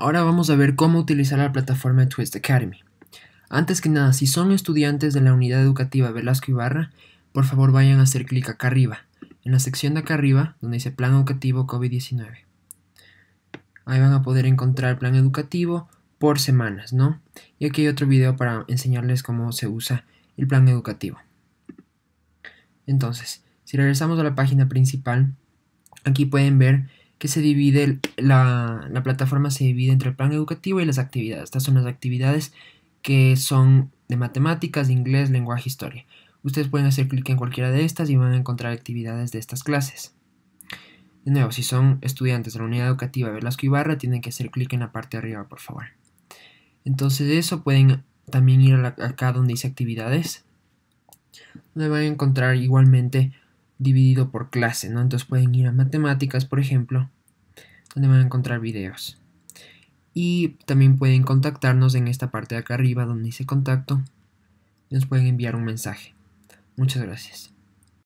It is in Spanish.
Ahora vamos a ver cómo utilizar la plataforma Twist Academy. Antes que nada, si son estudiantes de la unidad educativa Velasco Ibarra, por favor vayan a hacer clic acá arriba, en la sección de acá arriba, donde dice Plan Educativo COVID-19. Ahí van a poder encontrar plan educativo por semanas, ¿no? Y aquí hay otro video para enseñarles cómo se usa el plan educativo. Entonces, si regresamos a la página principal, aquí pueden ver que se divide, la, plataforma se divide entre el plan educativo y las actividades. Estas son las actividades que son de matemáticas, de inglés, lenguaje, historia. Ustedes pueden hacer clic en cualquiera de estas y van a encontrar actividades de estas clases. De nuevo, si son estudiantes de la unidad educativa Velasco Ibarra, tienen que hacer clic en la parte de arriba, por favor. Entonces de eso pueden también ir acá donde dice actividades, donde van a encontrar igualmente dividido por clase, ¿no? Entonces pueden ir a matemáticas, por ejemplo, donde van a encontrar videos. Y también pueden contactarnos en esta parte de acá arriba donde dice contacto. Nos pueden enviar un mensaje. Muchas gracias.